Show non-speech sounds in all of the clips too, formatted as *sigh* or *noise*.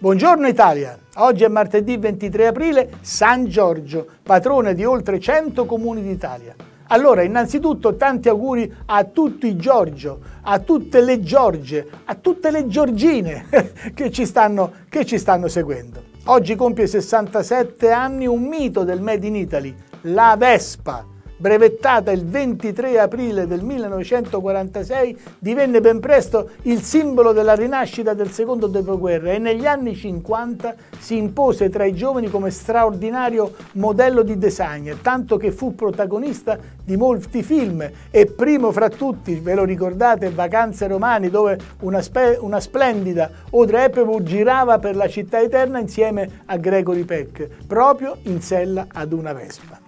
Buongiorno Italia, oggi è martedì 23 aprile, San Giorgio, patrone di oltre 100 comuni d'Italia. Allora, innanzitutto tanti auguri a tutti Giorgio, a tutte le Giorge, a tutte le Giorgine *laughs* che ci stanno, che ci stanno seguendo. Oggi compie 67 anni un mito del Made in Italy, la Vespa brevettata il 23 aprile del 1946, divenne ben presto il simbolo della rinascita del secondo dopoguerra e negli anni 50 si impose tra i giovani come straordinario modello di design, tanto che fu protagonista di molti film e primo fra tutti, ve lo ricordate, Vacanze Romane, dove una, una splendida Audrey Hepburn girava per la città eterna insieme a Gregory Peck, proprio in sella ad una vespa.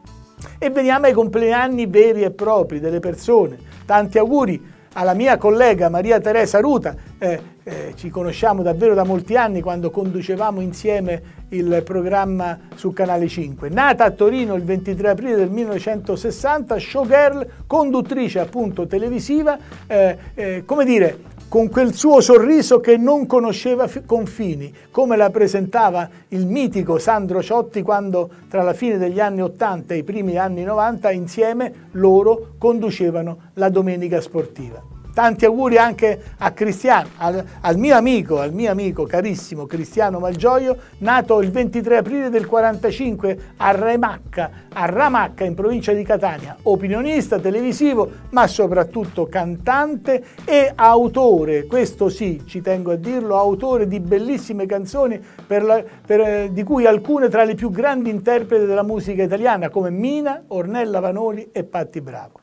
E veniamo ai compleanni veri e propri delle persone. Tanti auguri alla mia collega Maria Teresa Ruta, eh, eh, ci conosciamo davvero da molti anni quando conducevamo insieme il programma su Canale 5. Nata a Torino il 23 aprile del 1960, showgirl, conduttrice appunto televisiva, eh, eh come dire, con quel suo sorriso che non conosceva confini, come la presentava il mitico Sandro Ciotti quando tra la fine degli anni 80 e i primi anni 90 insieme loro conducevano la domenica sportiva. Tanti auguri anche a Cristiano, al, al, mio amico, al mio amico carissimo Cristiano Malgioio, nato il 23 aprile del 45 a Remacca, a Ramacca in provincia di Catania, opinionista televisivo, ma soprattutto cantante e autore, questo sì, ci tengo a dirlo, autore di bellissime canzoni la, per, eh, di cui alcune tra le più grandi interpreti della musica italiana come Mina, Ornella Vanoli e Patti Bravo.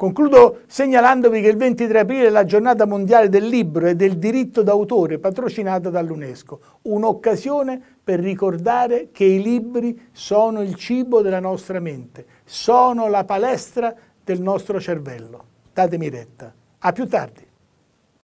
Concludo segnalandovi che il 23 aprile è la giornata mondiale del libro e del diritto d'autore patrocinata dall'UNESCO, un'occasione per ricordare che i libri sono il cibo della nostra mente, sono la palestra del nostro cervello. Datemi retta. A più tardi.